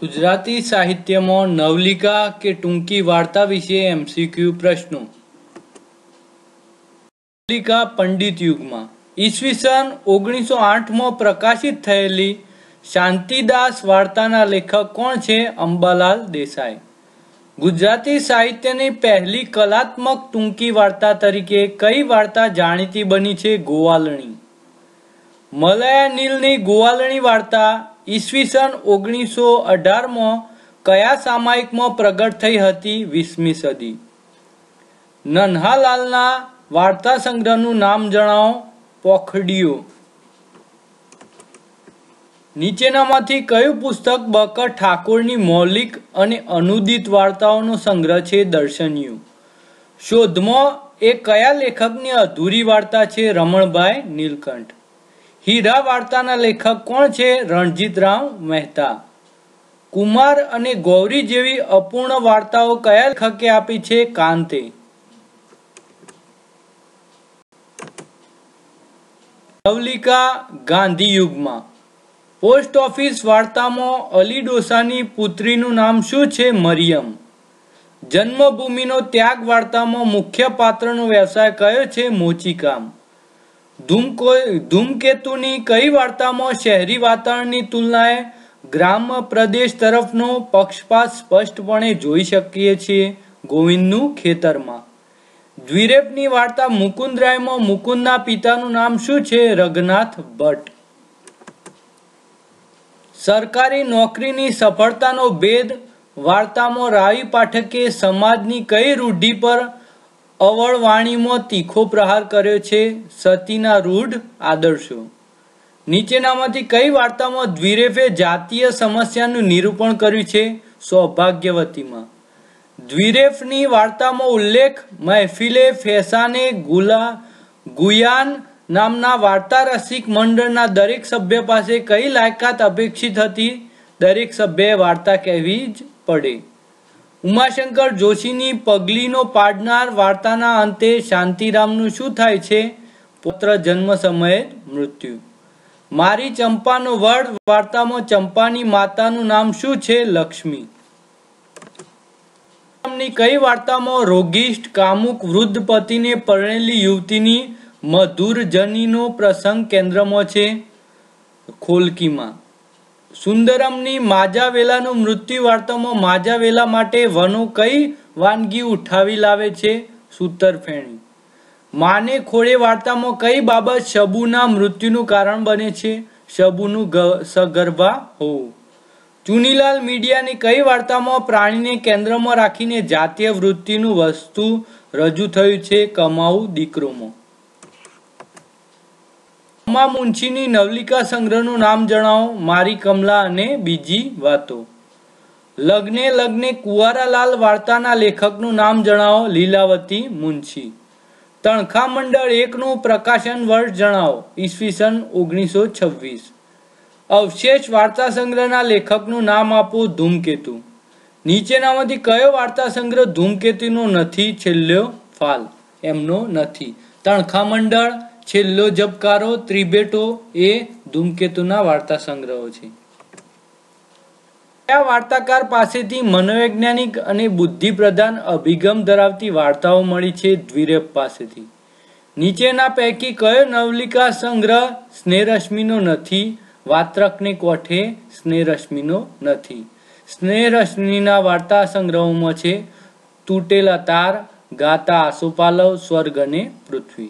ગુજરાતી સાહિત્યમાં નવલિકા કે ટૂંકી વાર્તા વિશે એમસીક્યુ પ્રશ્નો નવલિકા પંડિત યુગમાં ઈસવીસન ઓગણીસો આઠમાં પ્રકાશિત થયેલી શાંતિદાસ વાર્તાના લેખક કોણ છે અંબાલાલ દેસાઈ ગુજરાતી સાહિત્યની પહેલી કલાત્મક ટૂંકી વાર્તા તરીકે કઈ વાર્તા જાણીતી બની છે ગોવાલણી મલયા નીલની ગોવાલણી વાર્તા ઈસવીસન ઓગણીસો અઢારમાં કયા સામાયિકમાં પ્રગટ થઈ હતી વીસમી સદી નન્હાલાલના વાર્તા સંગ્રહનું નામ જણાવો પોખડીઓ નીચેનામાંથી કયું પુસ્તક બકર ઠાકોરની મૌલિક અને અનુદિત વાર્તાઓનો સંગ્રહ છે દર્શનીયું શોધમાં એ કયા લેખકની અધૂરી વાર્તા છે રમણભાઈ નીલકંઠ હીરા વાર્તાના લેખક કોણ છે રણજીતરાવ મહેતા કુમાર અને ગૌરી જેવી અપૂર્ણ વાર્તાઓ કયા લેખકે આપી છે કાંતે નવલિકા ગાંધી યુગમાં પોસ્ટ ઓફિસ વાર્તામાં અલી ડોસાની પુત્રીનું નામ શું છે મરિયમ જન્મભૂમિનો ત્યાગ વાર્તામાં મુખ્ય પાત્રનો વ્યવસાય કયો છે મોચીકામ ધૂમકો ધૂમકેતુની કઈ વાર્તામાં શહેરી વાતાવરણની તુલનાએ ગ્રામ પ્રદેશ તરફનો પક્ષપાત સ્પષ્ટપણે જોઈ શકીએ છીએ ગોવિંદનું ખેતરમાં દ્વિરેપની વાર્તા મુકુંદરાયમાં મુકુંદના પિતાનું નામ શું છે રઘનાથ ભટ્ટ સરકારી નોકરીની સફળતાનો ભેદ વાર્તામાં રાવી પાઠકે સમાજની કઈ રૂઢિ પર અવળવાણીમાં તીખો પ્રહાર કર્યો છે સતીના રૂઢ આદર્શો નીચેનામાંથી કઈ વાર્તામાં દ્વિરેફે જાતીય સમસ્યાનું નિરૂપણ કર્યું છે સૌભાગ્યવતીમાં દ્વિરેફની વાર્તામાં ઉલ્લેખ મહેફિલે ફેસાને ગુલા ગુયાન નામના વાર્તા રસિક મંડળના દરેક સભ્ય પાસે કઈ લાયકાત અપેક્ષિત હતી દરેક સભ્યએ વાર્તા કહેવી જ પડે ઉમાશંકર જોશીની પગલીનો પાડનાર વાર્તાના અંતે શાંતિરામનું શું થાય છે પુત્ર જન્મ સમયે મૃત્યુ મારી ચંપાનો વડ વાર્તામાં ચંપાની માતાનું નામ શું છે લક્ષ્મી કઈ વાર્તામાં રોગિષ્ટ કામુક વૃદ્ધ પતિને પરણેલી યુવતીની મધુર જનીનો પ્રસંગ કેન્દ્રમાં છે ખોલકીમાં સુંદરમની માજાવેલાનું મૃત્યુ વાર્તામાં માજાવેલા માટે વનો કઈ વાનગી ઉઠાવી લાવે છે સૂતરફેણી માને ખોળે વાર્તામાં કઈ બાબત શબુના મૃત્યુનું કારણ બને છે શબુનું સગર્ભા હોવું ચુનીલાલ મીડિયાની કઈ વાર્તામાં પ્રાણીને કેન્દ્રમાં રાખીને જાતીય વૃત્તિનું વસ્તુ રજૂ થયું છે કમાઉ દીકરોમાં મમા મુનશીની નવલિકા સંગ્રહનું નામ જણાવો મારી કમલા અને બીજી વાતો લગ્ને લગ્ને કુવારાલાલ વાર્તાના લેખકનું નામ જણાવો લીલાવતી મુનશી તણખા મંડળ એકનું પ્રકાશન વર્ષ જણાવો ઈસવીસન ઓગણીસો છવ્વીસ અવશેષ વાર્તા સંગ્રહના લેખકનું નામ આપો ધૂમકેતુ નીચેનામાંથી કયો વાર્તા સંગ્રહ ધૂમકેતુનો નથી છેલ્લો ફાલ એમનો નથી તણખા મંડળ છેલ્લો જબકારો ત્રિબેટો એ ધૂમકેતુના વાર્તા સંગ્રહો છે આ વાર્તાકાર પાસેથી મનોવૈજ્ઞાનિક અને બુદ્ધિપ્રધાન અભિગમ ધરાવતી વાર્તાઓ મળી છે દ્વિરેપ પાસેથી નીચેના પૈકી કયો નવલિકા સંગ્રહ સ્નેહરશ્મિનો નથી વાત્રકને કોઠે સ્નેહરશ્મિનો નથી સ્નેહરશ્મિના વાર્તા સંગ્રહોમાં છે તૂટેલા તાર ગાતા આસુપાલવ સ્વર્ગ અને પૃથ્વી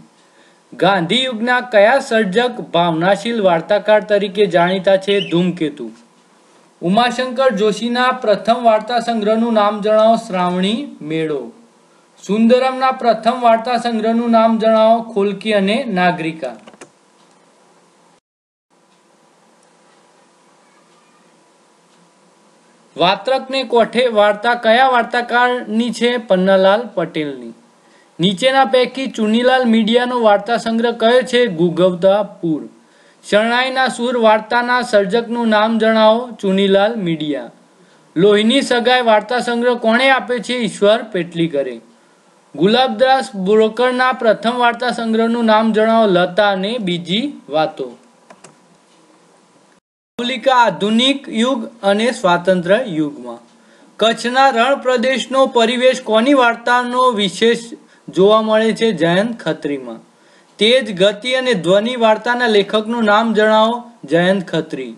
ગાંધી યુગના કયા સર્જક ભાવનાશીલ વાર્તાકાર તરીકે જાણીતા છે ધૂમકેતુ ઉમાશંકર જોશીના પ્રથમ વાર્તા સંગ્રહનું નામ જણાવો શ્રાવણી મેળો સુંદરમના પ્રથમ વાર્તા સંગ્રહનું નામ જણાવો ખોલકી અને નાગરિકા વાત્રકને કોઠે વાર્તા કયા વાર્તાકારની છે પન્નાલાલ પટેલની નીચેના પૈકી ચુનીલાલ મીડિયાનો વાર્તા સંગ્રહ કહે છે ગુગવતા પૂર શરણાઈના સુર વાર્તાના સર્જકનું નામ જણાવો ચુનીલાલ મીડિયા લોહીની સગાઈ વાર્તા સંગ્રહ કોણે આપે છે ઈશ્વર પેટલીકરે ગુલાબદાસ બ્રોકરના પ્રથમ વાર્તા સંગ્રહનું નામ જણાવો લતા અને બીજી વાતો મૌલિકા આધુનિક યુગ અને સ્વાતંત્ર્ય યુગમાં કચ્છના રણ પ્રદેશનો પરિવેશ કોની વાર્તાનો વિશેષ જોવા મળે છે જયંત ખત્રીમાં તે જ ગતિ અને ધ્વનિ વાર્તાના લેખકનું નામ જણાવો જયંત ખત્રી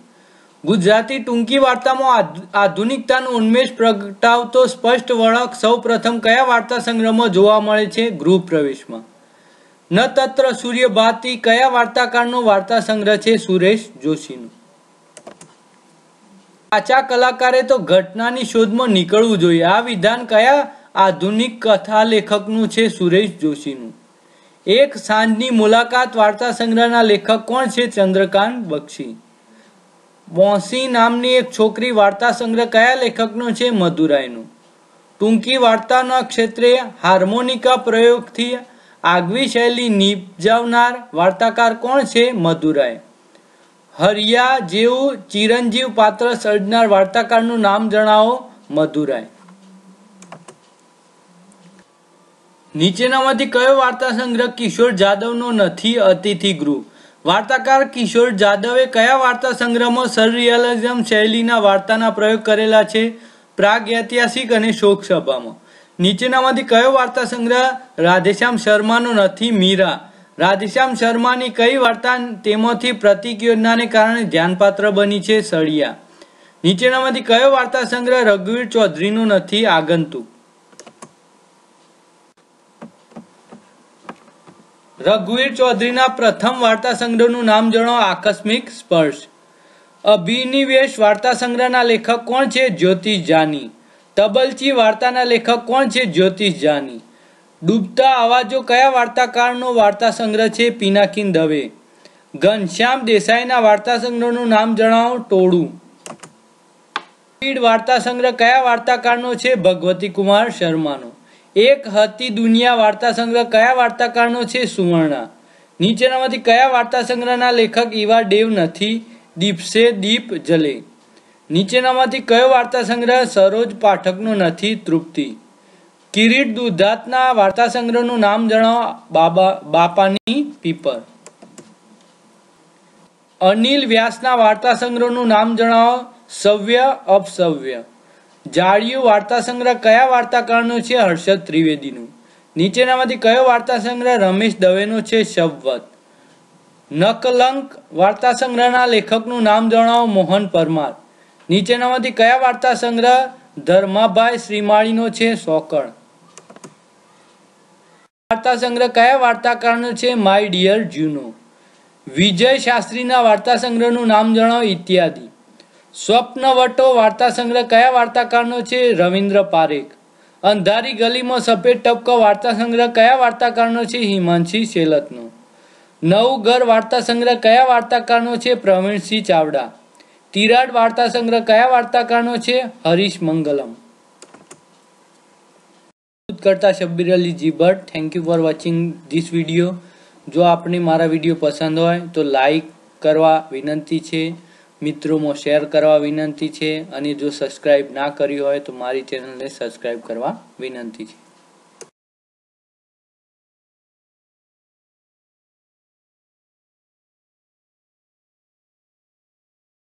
ગુજરાતી ટૂંકી વાર્તામાં આધુનિકતાનો ઉન્મેષ પ્રગટાવતો સ્પષ્ટ વળાંક સૌ પ્રથમ કયા વાર્તા સંગ્રહમાં જોવા મળે છે ગૃહ પ્રવેશમાં ન તત્ર સૂર્યભાતી કયા વાર્તાકારનો વાર્તા સંગ્રહ છે સુરેશ જોશીનો સાચા કલાકારે તો ઘટનાની શોધમાં નીકળવું જોઈએ આ વિધાન કયા આધુનિક કથા લેખકનું છે સુરેશ જોશીનું એક સાંજની મુલાકાત વાર્તા સંગ્રહના લેખક કોણ છે ચંદ્રકાંત બક્ષી બોસી નામની એક છોકરી વાર્તા સંગ્રહ કયા લેખકનો છે મધુરાયનું ટૂંકી વાર્તાના ક્ષેત્રે હાર્મોનિકા પ્રયોગથી આગવી શૈલી નિપજાવનાર વાર્તાકાર કોણ છે મધુરાય હરિયા જેવું ચિરંજીવ પાત્ર સર્જનાર વાર્તાકારનું નામ જણાવો મધુરાય નીચેનામાંથી કયો વાર્તા સંગ્રહ કિશોર જાદવનો નથી અતિથિ ગૃહ વાર્તાકાર કિશોર જાદવે કયા વાર્તા સંગ્રહમાં સરરિયાલિઝમ શૈલીના વાર્તાના પ્રયોગ કરેલા છે પ્રાગ ઐતિહાસિક અને સભામાં નીચેનામાંથી કયો વાર્તા સંગ્રહ રાધેશ્યામ શર્માનો નથી મીરા રાધેશ્યામ શર્માની કઈ વાર્તા તેમાંથી પ્રતિક યોજનાને કારણે ધ્યાનપાત્ર બની છે સળિયા નીચેનામાંથી કયો વાર્તા સંગ્રહ રઘુવીર ચૌધરીનો નથી આગંતુક રઘુવીર ચૌધરીના પ્રથમ વાર્તા સંગ્રહનું નામ જણો આકસ્મિક સ્પર્શ અભિનિવેશ વાર્તા સંગ્રહના લેખક કોણ છે જ્યોતિષ જાની તબલચી વાર્તાના લેખક કોણ છે જ્યોતિષ જાની ડૂબતા અવાજો કયા વાર્તાકારનો વાર્તા સંગ્રહ છે પિનાકીન દવે ઘનશ્યામ દેસાઈના વાર્તા સંગ્રહનું નામ જણાવો ટોળું વાર્તા સંગ્રહ કયા વાર્તાકારનો છે ભગવતી કુમાર શર્માનો એક હતી દુનિયા વાર્તા સંગ્રહ કયા વાર્તાકારનો છે સુવર્ણ નીચેનામાંથી કયા વાર્તા સંગ્રહના લેખક એવા દેવ નથી દીપસે દીપ જલે નીચેનામાંથી કયો વાર્તા સંગ્રહ સરોજ પાઠકનો નથી તૃપ્તિ કિરીટ દુધાતના વાર્તા સંગ્રહનું નામ જણાવો બાબા બાપાની પીપર અનિલ વ્યાસના વાર્તા સંગ્રહનું નામ જણાવો સવ્ય અપસવ્ય જાળિયું વાર્તા સંગ્રહ કયા વાર્તાકારનો છે હર્ષદ ત્રિવેદીનું નીચેનામાંથી કયો વાર્તા સંગ્રહ રમેશ દવેનો છે શબ્દવત નકલંક વાર્તા સંગ્રહના લેખકનું નામ જણાવો મોહન પરમાર નીચેનામાંથી કયા વાર્તા સંગ્રહ ધર્માભાઈ શ્રીમાળીનો છે સોકણ વાર્તા સંગ્રહ કયા વાર્તાકારનો છે માય ડિયર જૂનો વિજય શાસ્ત્રીના વાર્તા સંગ્રહનું નામ જણાવો ઇત્યાદિ સ્વપ્નવટો વાર્તા સંગ્રહ કયા વાર્તાકારનો છે રવિન્દ્ર પારેખ અંધારી ગલીમાં સફેદ ટપકો વાર્તા સંગ્રહ કયા વાર્તાકારનો છે હિમાંશી શેલતનો નવું ઘર વાર્તા સંગ્રહ કયા વાર્તાકારનો છે પ્રવીણસિંહ ચાવડા તિરાડ વાર્તા સંગ્રહ કયા વાર્તાકારનો છે હરીશ મંગલમ કરતા શબ્બીર અલી જીભટ thank you for watching this video જો આપને મારા વિડીયો પસંદ હોય તો લાઈક કરવા વિનંતી છે મિત્રોમાં શેર કરવા વિનંતી છે અને જો સબસ્ક્રાઈબ ના કર્યું હોય તો મારી ચેનલને સબસ્ક્રાઈબ કરવા વિનંતી છે